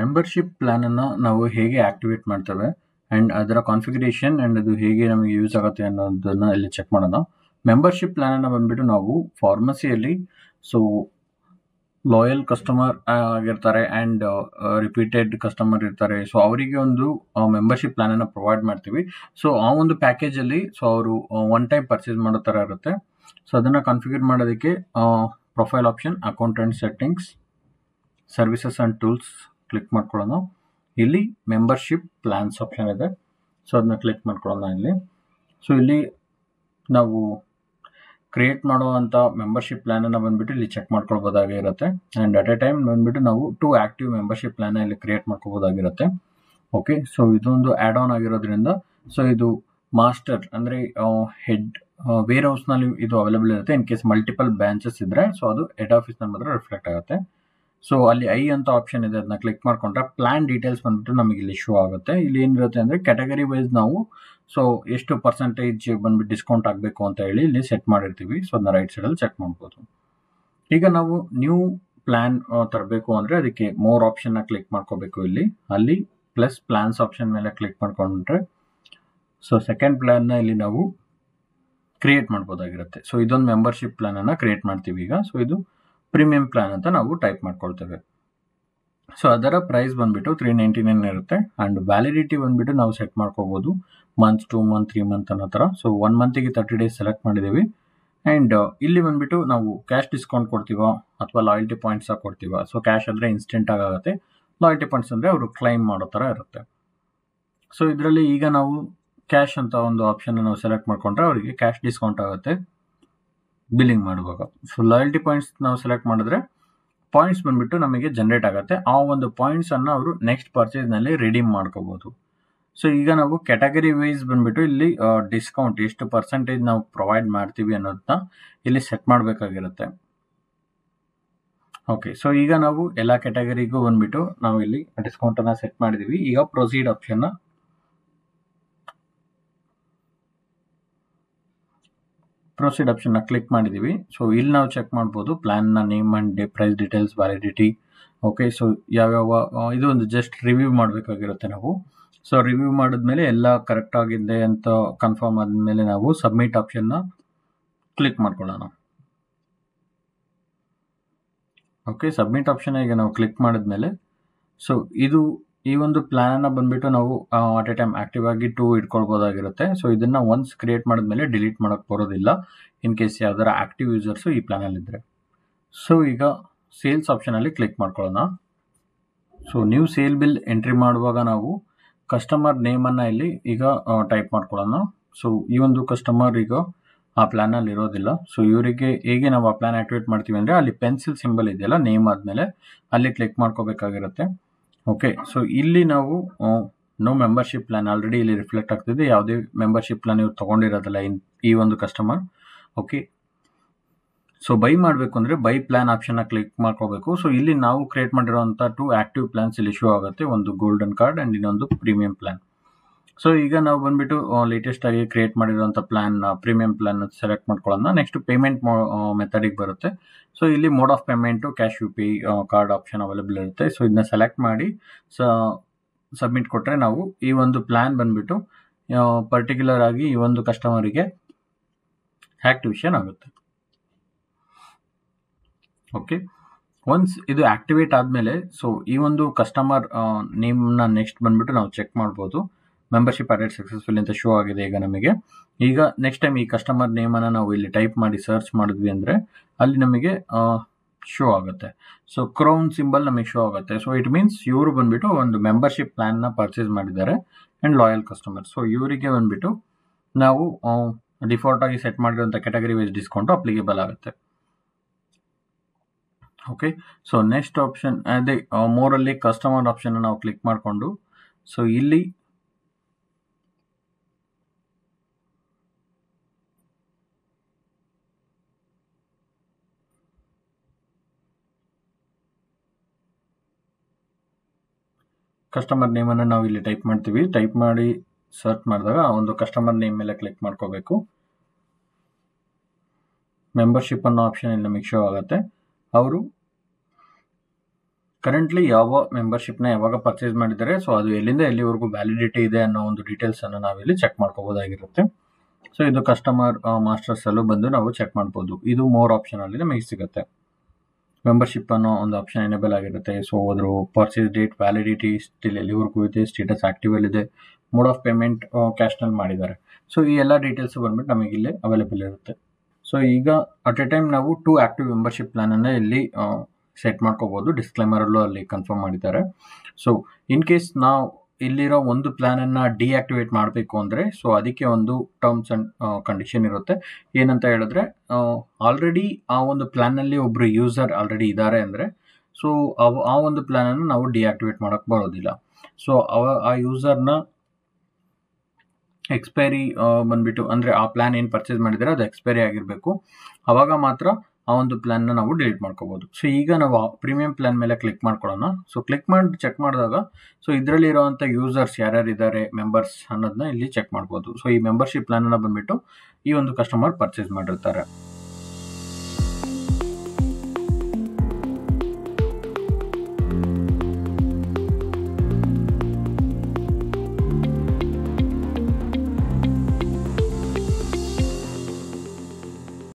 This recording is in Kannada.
ಮೆಂಬರ್ಶಿಪ್ ಪ್ಲ್ಯಾನನ್ನು ನಾವು ಹೇಗೆ ಆ್ಯಕ್ಟಿವೇಟ್ ಮಾಡ್ತೇವೆ ಆ್ಯಂಡ್ ಅದರ ಕಾನ್ಫಿಗರೇಷನ್ ಆ್ಯಂಡ್ ಅದು ಹೇಗೆ ನಮಗೆ ಯೂಸ್ ಆಗುತ್ತೆ ಅನ್ನೋದನ್ನು ಇಲ್ಲಿ ಚೆಕ್ ಮಾಡೋಣ ಮೆಂಬರ್ಶಿಪ್ ಪ್ಲ್ಯಾನನ್ನು ಬಂದುಬಿಟ್ಟು ನಾವು ಫಾರ್ಮಸಿಯಲ್ಲಿ ಸೊ ಲಾಯಲ್ ಕಸ್ಟಮರ್ ಆಗಿರ್ತಾರೆ ಆ್ಯಂಡ್ ರಿಪೀಟೆಡ್ ಕಸ್ಟಮರ್ ಇರ್ತಾರೆ ಸೊ ಅವರಿಗೆ ಒಂದು ಮೆಂಬರ್ಶಿಪ್ ಪ್ಲ್ಯಾನನ್ನು ಪ್ರೊವೈಡ್ ಮಾಡ್ತೀವಿ ಸೊ ಆ ಒಂದು ಪ್ಯಾಕೇಜಲ್ಲಿ ಸೊ ಅವರು ಒನ್ ಟೈಮ್ ಪರ್ಚೇಸ್ ಮಾಡೋ ಥರ ಇರುತ್ತೆ ಸೊ ಅದನ್ನು ಕಾನ್ಫಿಗರ್ ಮಾಡೋದಕ್ಕೆ profile option accountant settings services and tools click ಮಾಡ್ಕೊಳ್ಳೋಣ ಇಲ್ಲಿ ಮೆಂಬರ್ಶಿಪ್ ಪ್ಲ್ಯಾನ್ಸ್ ಆಪ್ಷನ್ ಇದೆ ಸೊ ಅದನ್ನ ಕ್ಲಿಕ್ ಮಾಡ್ಕೊಳ್ಳೋಣ ಇಲ್ಲಿ ಸೊ ಇಲ್ಲಿ ನಾವು ಕ್ರಿಯೇಟ್ ಮಾಡುವಂಥ ಮೆಂಬರ್ಶಿಪ್ ಪ್ಲ್ಯಾನನ್ನು ಬಂದ್ಬಿಟ್ಟು ಇಲ್ಲಿ ಚೆಕ್ ಮಾಡ್ಕೊಳ್ಬೋದಾಗಿರುತ್ತೆ ಆ್ಯಂಡ್ ಅಟ್ ಎ ಟೈಮ್ ಬಂದ್ಬಿಟ್ಟು ನಾವು ಟು ಆ್ಯಕ್ಟಿವ್ ಮೆಂಬರ್ಶಿಪ್ ಪ್ಲ್ಯಾನ್ ಇಲ್ಲಿ ಕ್ರಿಯೇಟ್ ಮಾಡ್ಕೋಬೋದಾಗಿರುತ್ತೆ ಓಕೆ ಸೊ ಇದೊಂದು ಆ್ಯಡ್ ಆನ್ ಆಗಿರೋದ್ರಿಂದ ಸೊ ಇದು ಮಾಸ್ಟರ್ ಅಂದರೆ ಹೆಡ್ ವೇರ್ ಹೌಸ್ನಲ್ಲಿ ಇದು ಅವೈಲೇಬಲ್ ಇರುತ್ತೆ ಇನ್ ಕೇಸ್ ಮಲ್ಟಿಪಲ್ ಬ್ರಾಂಚಸ್ ಇದ್ದರೆ ಸೊ ಅದು ಹೆಡ್ ಆಫೀಸ್ನಲ್ಲಿ ಮಾತ್ರ ರಿಫ್ಲೆಕ್ಟ್ ಆಗುತ್ತೆ ಸೊ ಅಲ್ಲಿ ಐ ಅಂತ ಆಪ್ಷನ್ ಇದೆ ಅದನ್ನ ಕ್ಲಿಕ್ ಮಾಡ್ಕೊಂಡ್ರೆ ಪ್ಲಾನ್ ಡೀಟೇಲ್ಸ್ ಬಂದ್ಬಿಟ್ಟು ನಮಗೆ ಇಲ್ಲಿ ಶೋ ಆಗುತ್ತೆ ಇಲ್ಲಿ ಏನಿರುತ್ತೆ ಅಂದರೆ ಕ್ಯಾಟಗರಿ ವೈಸ್ ನಾವು ಸೊ ಎಷ್ಟು ಪರ್ಸೆಂಟೇಜ್ ಬಂದ್ಬಿಟ್ಟು ಡಿಸ್ಕೌಂಟ್ ಆಗಬೇಕು ಅಂತ ಹೇಳಿ ಇಲ್ಲಿ ಸೆಟ್ ಮಾಡಿರ್ತೀವಿ ಸೊ ಅದನ್ನ ರೈಟ್ ಸೈಡಲ್ಲಿ ಚೆಕ್ ಮಾಡ್ಬೋದು ಈಗ ನಾವು ನ್ಯೂ ಪ್ಲಾನ್ ತರಬೇಕು ಅಂದರೆ ಅದಕ್ಕೆ ಮೋರ್ ಆಪ್ಷನ್ನ ಕ್ಲಿಕ್ ಮಾಡ್ಕೋಬೇಕು ಇಲ್ಲಿ ಅಲ್ಲಿ ಪ್ಲಸ್ ಪ್ಲಾನ್ಸ್ ಆಪ್ಷನ್ ಮೇಲೆ ಕ್ಲಿಕ್ ಮಾಡ್ಕೊಂಡ್ರೆ ಸೊ ಸೆಕೆಂಡ್ ಪ್ಲಾನ್ನ ಇಲ್ಲಿ ನಾವು ಕ್ರಿಯೇಟ್ ಮಾಡ್ಬೋದಾಗಿರುತ್ತೆ ಸೊ ಇದೊಂದು ಮೆಂಬರ್ಶಿಪ್ ಪ್ಲ್ಯಾನನ್ನು ಕ್ರಿಯೇಟ್ ಮಾಡ್ತೀವಿ ಈಗ ಸೊ ಇದು ಪ್ರೀಮಿಯಂ ಪ್ಲಾನ್ ಅಂತ ನಾವು ಟೈಪ್ ಮಾಡ್ಕೊಳ್ತೇವೆ ಸೊ ಅದರ ಪ್ರೈಸ್ ಬಂದುಬಿಟ್ಟು ತ್ರೀ ನೈಂಟಿ ನೈನ್ ಇರುತ್ತೆ ಆ್ಯಂಡ್ ವ್ಯಾಲಿಡಿಟಿ ಬಂದುಬಿಟ್ಟು ನಾವು ಸೆಟ್ ಮಾಡ್ಕೋಬೋದು month two month three month ಅನ್ನೋ ಥರ ಸೊ ಒನ್ ಮಂತಿಗೆ ತರ್ಟಿ ಡೇಸ್ ಸೆಲೆಕ್ಟ್ ಮಾಡಿದ್ದೀವಿ ಆ್ಯಂಡ್ uh, ಇಲ್ಲಿ ಬಂದುಬಿಟ್ಟು ನಾವು ಕ್ಯಾಶ್ ಡಿಸ್ಕೌಂಟ್ ಕೊಡ್ತೀವೋ ಅಥವಾ ಲಾಯಲ್ಟಿ ಪಾಯಿಂಟ್ಸ್ ಪಾಯಿಂಟ್ಸಾಗಿ ಕೊಡ್ತೀವ ಸೊ ಕ್ಯಾಶ್ ಅಂದರೆ ಇನ್ಸ್ಟೆಂಟಾಗಿ ಆಗುತ್ತೆ ಲಾಯಲ್ಟಿ ಪಾಯಿಂಟ್ಸ್ ಅಂದರೆ ಅವರು ಕ್ಲೈಮ್ ಮಾಡೋ ಥರ ಇರುತ್ತೆ ಸೊ ಇದರಲ್ಲಿ ಈಗ ನಾವು ಕ್ಯಾಶ್ ಅಂತ ಒಂದು ಆಪ್ಷನ್ ನಾವು ಸೆಲೆಕ್ಟ್ ಮಾಡಿಕೊಂಡ್ರೆ ಅವರಿಗೆ ಕ್ಯಾಶ್ ಡಿಸ್ಕೌಂಟ್ ಆಗುತ್ತೆ ಬಿಲ್ಲಿಂಗ್ ಮಾಡುವಾಗ ಸೊ ಲಾಯಲ್ಟಿ ಪಾಯಿಂಟ್ಸ್ ನಾವು ಸೆಲೆಕ್ಟ್ ಮಾಡಿದ್ರೆ ಪಾಯಿಂಟ್ಸ್ ಬಂದ್ಬಿಟ್ಟು ನಮಗೆ ಜನರೇಟ್ ಆಗುತ್ತೆ ಆ ಒಂದು ಪಾಯಿಂಟ್ಸನ್ನು ಅವರು ನೆಕ್ಸ್ಟ್ ಪರ್ಚೇಸ್ನಲ್ಲಿ ರಿಡೀಮ್ ಮಾಡ್ಕೋಬಹುದು ಸೊ ಈಗ ನಾವು ಕ್ಯಾಟಗರಿ ವೈಸ್ ಬಂದ್ಬಿಟ್ಟು ಇಲ್ಲಿ ಡಿಸ್ಕೌಂಟ್ ಎಷ್ಟು ಪರ್ಸೆಂಟೇಜ್ ನಾವು ಪ್ರೊವೈಡ್ ಮಾಡ್ತೀವಿ ಅನ್ನೋದನ್ನ ಇಲ್ಲಿ ಸೆಟ್ ಮಾಡಬೇಕಾಗಿರುತ್ತೆ ಓಕೆ ಸೊ ಈಗ ನಾವು ಎಲ್ಲ ಕ್ಯಾಟಗರಿಗೂ ಬಂದ್ಬಿಟ್ಟು ನಾವು ಇಲ್ಲಿ ಡಿಸ್ಕೌಂಟನ್ನು ಸೆಟ್ ಮಾಡಿದ್ದೀವಿ ಈಗ ಪ್ರೊಸೀಡ್ ಆಪ್ಷನ್ನ ಪ್ರೊಸೀಡ್ ಆಪ್ಷನ್ನ ಕ್ಲಿಕ್ ಮಾಡಿದ್ದೀವಿ ಸೊ ಇಲ್ಲಿ ನಾವು ಚೆಕ್ ಮಾಡ್ಬೋದು ಪ್ಲ್ಯಾನ್ನ name and day price details validity okay so ಯಾವ್ಯಾವ ಇದು ಒಂದು ಜಸ್ಟ್ ರಿವ್ಯೂ ಮಾಡಬೇಕಾಗಿರುತ್ತೆ ನಾವು ಸೊ ರಿವ್ಯೂ ಮಾಡಿದ್ಮೇಲೆ ಎಲ್ಲ ಕರೆಕ್ಟ್ ಆಗಿದೆ ಅಂತ ಕನ್ಫರ್ಮ್ ಆದಮೇಲೆ ನಾವು ಸಬ್ಮಿಟ್ ಆಪ್ಷನ್ನ ಕ್ಲಿಕ್ ಮಾಡ್ಕೊಳ್ಳೋಣ ಓಕೆ ಸಬ್ಮಿಟ್ ಆಪ್ಷನ್ ಈಗ ನಾವು ಕ್ಲಿಕ್ ಮಾಡಿದ್ಮೇಲೆ ಸೊ ಇದು ಈ ಒಂದು ಪ್ಲ್ಯಾನನ್ನು ಬಂದುಬಿಟ್ಟು ನಾವು ಅಟ್ ಎ ಟೈಮ್ ಆಕ್ಟಿವ್ ಆಗಿ ಟೂ ಇಟ್ಕೊಳ್ಬೋದಾಗಿರುತ್ತೆ ಸೊ ಇದನ್ನು ಒನ್ಸ್ ಕ್ರಿಯೇಟ್ ಮಾಡಿದ್ಮೇಲೆ ಡಿಲೀಟ್ ಮಾಡೋಕ್ಕೆ ಬರೋದಿಲ್ಲ ಇನ್ ಕೇಸ್ ಯಾವ್ದಾರ ಆಕ್ಟಿವ್ ಯೂಸರ್ಸು ಈ ಪ್ಲ್ಯಾನಲ್ಲಿದ್ದರೆ ಸೊ ಈಗ ಸೇಲ್ಸ್ ಆಪ್ಷನಲ್ಲಿ ಕ್ಲಿಕ್ ಮಾಡ್ಕೊಳ್ಳೋಣ ಸೊ ನೀವು ಸೇಲ್ ಬಿಲ್ ಎಂಟ್ರಿ ಮಾಡುವಾಗ ನಾವು ಕಸ್ಟಮರ್ ನೇಮನ್ನು ಇಲ್ಲಿ ಈಗ ಟೈಪ್ ಮಾಡ್ಕೊಳ್ಳೋಣ ಸೊ ಈ ಒಂದು ಕಸ್ಟಮರ್ ಈಗ ಆ ಪ್ಲ್ಯಾನಲ್ಲಿ ಇರೋದಿಲ್ಲ ಸೊ ಇವರಿಗೆ ಹೇಗೆ ನಾವು ಆ ಪ್ಲ್ಯಾನ್ ಆಕ್ಟಿವೇಟ್ ಮಾಡ್ತೀವಿ ಅಂದರೆ ಅಲ್ಲಿ ಪೆನ್ಸಿಲ್ ಸಿಂಬಲ್ ಇದೆಯಲ್ಲ ನೇಮ್ ಆದಮೇಲೆ ಅಲ್ಲಿ ಕ್ಲಿಕ್ ಮಾಡ್ಕೋಬೇಕಾಗಿರುತ್ತೆ ಓಕೆ ಸೊ ಇಲ್ಲಿ ನಾವು ನೋ ಮೆಂಬರ್ಶಿಪ್ ಪ್ಲ್ಯಾನ್ ಆಲ್ರೆಡಿ ಇಲ್ಲಿ ರಿಫ್ಲೆಕ್ಟ್ ಆಗ್ತಿದೆ ಯಾವುದೇ ಮೆಂಬರ್ಶಿಪ್ ಪ್ಲಾನ್ ಇವ್ರು ತೊಗೊಂಡಿರೋದಲ್ಲ ಈ ಒಂದು ಕಸ್ಟಮರ್ ಓಕೆ ಸೊ ಬೈ ಮಾಡಬೇಕು ಅಂದರೆ ಬೈ ಪ್ಲ್ಯಾನ್ ಆಪ್ಷನ್ನ ಕ್ಲಿಕ್ ಮಾಡ್ಕೋಬೇಕು ಸೊ ಇಲ್ಲಿ ನಾವು ಕ್ರಿಯೇಟ್ ಮಾಡಿರೋವಂಥ ಟು ಆ್ಯಕ್ಟಿವ್ ಪ್ಲ್ಯಾನ್ಸ್ ಇಲ್ಲಿ ಶೋ ಆಗುತ್ತೆ ಒಂದು ಗೋಲ್ಡನ್ ಕಾರ್ಡ್ ಆ್ಯಂಡ್ ಇನ್ನೊಂದು ಪ್ರೀಮಿಯಂ ಪ್ಲಾನ್ ಸೊ ಈಗ ನಾವು ಬಂದ್ಬಿಟ್ಟು ಲೇಟೆಸ್ಟ್ ಆಗಿ ಕ್ರಿಯೇಟ್ ಮಾಡಿರುವಂಥ ಪ್ಲಾನ್ ಪ್ರೀಮಿಯಂ ಪ್ಲಾನ್ ಸೆಲೆಕ್ಟ್ ಮಾಡ್ಕೊಳ್ಳೋಣ ನೆಕ್ಸ್ಟ್ ಪೇಮೆಂಟ್ ಮೆಥಡಿಗೆ ಬರುತ್ತೆ ಸೊ ಇಲ್ಲಿ mode of payment cash U P card option available ಇರುತ್ತೆ ಸೊ ಇದನ್ನ ಸೆಲೆಕ್ಟ್ ಮಾಡಿ ಸಬ್ಮಿಟ್ ಕೊಟ್ಟರೆ ನಾವು ಈ ಒಂದು ಪ್ಲಾನ್ ಬಂದ್ಬಿಟ್ಟು ಪರ್ಟಿಕ್ಯುಲರ್ ಆಗಿ ಈ ಒಂದು ಕಸ್ಟಮರಿಗೆ ಆ್ಯಕ್ಟಿವೇಶನ್ ಆಗುತ್ತೆ ಓಕೆ ಒನ್ಸ್ ಇದು ಆಕ್ಟಿವೇಟ್ ಆದಮೇಲೆ ಸೊ ಈ ಒಂದು ಕಸ್ಟಮರ್ ನೇಮ್ನ ನೆಕ್ಸ್ಟ್ ಬಂದ್ಬಿಟ್ಟು ನಾವು ಚೆಕ್ ಮಾಡ್ಬೋದು ಮೆಂಬರ್ಶಿಪ್ ಅಡೆಡ್ ಸಕ್ಸಸ್ಫುಲ್ ಅಂತ ಶೋ ಆಗಿದೆ ಈಗ ನಮಗೆ ಈಗ ನೆಕ್ಸ್ಟ್ ಟೈಮ್ ಈ ಕಸ್ಟಮರ್ ನೇಮನ್ನು ನಾವು ಇಲ್ಲಿ ಟೈಪ್ ಮಾಡಿ ಸರ್ಚ್ ಮಾಡಿದ್ವಿ ಅಂದರೆ ಅಲ್ಲಿ ನಮಗೆ ಶೋ ಆಗುತ್ತೆ ಸೊ ಕ್ರೌನ್ ಸಿಂಬಲ್ ನಮಗೆ ಶೋ ಆಗುತ್ತೆ ಸೊ ಇಟ್ ಮೀನ್ಸ್ ಇವರು ಬಂದುಬಿಟ್ಟು ಒಂದು ಮೆಂಬರ್ಶಿಪ್ ಪ್ಲಾನ್ನ ಪರ್ಚೇಸ್ ಮಾಡಿದ್ದಾರೆ ಆ್ಯಂಡ್ ಲಾಯಲ್ ಕಸ್ಟಮರ್ ಸೊ ಇವರಿಗೆ ಬಂದುಬಿಟ್ಟು ನಾವು ಡಿಫಾಲ್ಟಾಗಿ ಸೆಟ್ ಮಾಡಿರುವಂಥ ಕ್ಯಾಟಗರಿ ವೈಸ್ ಡಿಸ್ಕೌಂಟು ಅಪ್ಲಿಕೇಬಲ್ ಆಗುತ್ತೆ ಓಕೆ ಸೊ ನೆಕ್ಸ್ಟ್ ಆಪ್ಷನ್ ಅದೇ ಮೋರಲ್ಲಿ ಕಸ್ಟಮರ್ ಆಪ್ಷನ್ನ ನಾವು ಕ್ಲಿಕ್ ಮಾಡಿಕೊಂಡು ಸೊ ಇಲ್ಲಿ ಕಸ್ಟಮರ್ ನೇಮನ್ನು ನಾವು ಇಲ್ಲಿ ಟೈಪ್ ಮಾಡ್ತೀವಿ ಟೈಪ್ ಮಾಡಿ ಸರ್ಚ್ ಮಾಡಿದಾಗ ಆ ಒಂದು ಕಸ್ಟಮರ್ ನೇಮ್ ಮೇಲೆ ಕ್ಲಿಕ್ ಮಾಡ್ಕೋಬೇಕು ಮೆಂಬರ್ಶಿಪ್ ಅನ್ನೋ ಆಪ್ಷನ್ ಇಲ್ಲಿ ನಮಗೆ ಶೋ ಆಗುತ್ತೆ ಅವರು ಕರೆಂಟ್ಲಿ ಯಾವ ಮೆಂಬರ್ಶಿಪ್ನ ಯಾವಾಗ ಪರ್ಚೇಸ್ ಮಾಡಿದ್ದಾರೆ ಸೊ ಅದು ಎಲ್ಲಿಂದ ಎಲ್ಲಿವರೆಗೂ ವ್ಯಾಲಿಡಿಟಿ ಇದೆ ಅನ್ನೋ ಒಂದು ಡೀಟೇಲ್ಸನ್ನು ನಾವಿಲ್ಲಿ ಚೆಕ್ ಮಾಡ್ಕೋಬೋದಾಗಿರುತ್ತೆ ಸೊ ಇದು ಕಸ್ಟಮರ್ ಮಾಸ್ಟರ್ಸಲ್ಲೂ ಬಂದು ನಾವು ಚೆಕ್ ಮಾಡ್ಬೋದು ಇದು ಮೋರ್ ಆಪ್ಷನಲ್ಲಿ ನಮಗೆ ಸಿಗುತ್ತೆ ಮೆಂಬರ್ಶಿಪ್ ಅನ್ನೋ ಒಂದು ಆಪ್ಷನ್ ಎನೇಬಲ್ ಆಗಿರುತ್ತೆ ಸೊ ಅದ್ರ ಪರ್ಚೇಸ್ ಡೇಟ್ ವ್ಯಾಲಿಡಿಟಿ ಸ್ಟಿಲ್ ಎಲ್ಲಿವರೆಗೂ ಇದೆ ಸ್ಟೇಟಸ್ ಆ್ಯಕ್ಟಿವಲ್ಲಿದೆ ಮೋಡ್ ಆಫ್ ಪೇಮೆಂಟ್ ಕ್ಯಾಶ್ನಲ್ಲಿ ಮಾಡಿದ್ದಾರೆ ಸೊ ಈ ಎಲ್ಲ ಡೀಟೇಲ್ಸ್ ಬಂದ್ಬಿಟ್ಟು ನಮಗೆ ಇಲ್ಲಿ ಅವೈಲೇಬಲ್ ಇರುತ್ತೆ ಸೊ ಈಗ ಅಟ್ ಎ ಟೈಮ್ ನಾವು ಟೂ ಆ್ಯಕ್ಟಿವ್ ಮೆಂಬರ್ಶಿಪ್ ಅನ್ನ ಇಲ್ಲಿ ಸೆಟ್ ಮಾಡ್ಕೋಬೋದು ಡಿಸ್ಕ್ಲೈಮರಲ್ಲೂ ಅಲ್ಲಿ ಕನ್ಫರ್ಮ್ ಮಾಡಿದ್ದಾರೆ ಸೊ ಇನ್ ಕೇಸ್ ನಾವು ಇಲ್ಲಿರೋ ಒಂದು ಪ್ಲ್ಯಾನನ್ನು ಡಿಆಕ್ಟಿವೇಟ್ ಮಾಡಬೇಕು ಅಂದರೆ ಸೊ ಅದಕ್ಕೆ ಒಂದು ಟರ್ಮ್ಸ್ ಆ್ಯಂಡ್ ಕಂಡೀಷನ್ ಇರುತ್ತೆ ಏನಂತ ಹೇಳಿದ್ರೆ ಆಲ್ರೆಡಿ ಆ ಒಂದು ಪ್ಲಾನಲ್ಲಿ ಒಬ್ಬರು ಯೂಸರ್ ಆಲ್ರೆಡಿ ಇದ್ದಾರೆ ಅಂದರೆ ಸೊ ಅವು ಆ ಒಂದು ಪ್ಲ್ಯಾನನ್ನು ನಾವು ಡಿಆಕ್ಟಿವೇಟ್ ಮಾಡೋಕ್ಕೆ ಬರೋದಿಲ್ಲ ಸೊ ಅವ ಆ ಯೂಸರ್ನ ಎಕ್ಸ್ಪೈರಿ ಬಂದ್ಬಿಟ್ಟು ಅಂದರೆ ಆ ಪ್ಲ್ಯಾನ್ ಏನು ಪರ್ಚೇಸ್ ಮಾಡಿದರೆ ಅದು ಎಕ್ಸ್ಪೈರಿ ಆಗಿರಬೇಕು ಅವಾಗ ಮಾತ್ರ ಆ ಒಂದು ಪ್ಲಾನ್ ನಾವು ಡಿಲೀಟ್ ಮಾಡ್ಕೋಬಹುದು ಸೊ ಈಗ ನಾವು ಪ್ರೀಮಿಯಂ ಪ್ಲಾನ್ ಮೇಲೆ ಕ್ಲಿಕ್ ಮಾಡ್ಕೊಳ್ಳೋಣ ಸೊ ಕ್ಲಿಕ್ ಮಾಡಿ ಚೆಕ್ ಮಾಡಿದಾಗ ಸೊ ಇರುವಂತಹ ಯೂಸರ್ಸ್ ಯಾರ್ಯಾರು ಇದ್ದಾರೆ ಮೆಂಬರ್ಸ್ ಅನ್ನೋದನ್ನ ಇಲ್ಲಿ ಚೆಕ್ ಮಾಡ್ಬೋದು ಸೊ ಈ ಮೆಂಬರ್ಶಿಪ್ ಪ್ಲಾನ್ ಬಂದ್ಬಿಟ್ಟು ಈ ಒಂದು ಕಸ್ಟಮರ್ ಪರ್ಚೇಸ್ ಮಾಡಿರ್ತಾರೆ